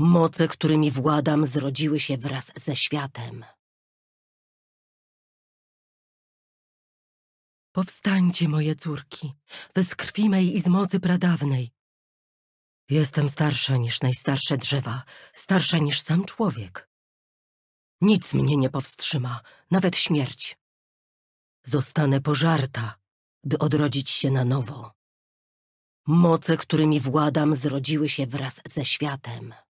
Moce, którymi władam, zrodziły się wraz ze światem. Powstańcie, moje córki, wy mej i z mocy pradawnej. Jestem starsza niż najstarsze drzewa, starsza niż sam człowiek. Nic mnie nie powstrzyma, nawet śmierć. Zostanę pożarta, by odrodzić się na nowo. Moce, którymi władam, zrodziły się wraz ze światem.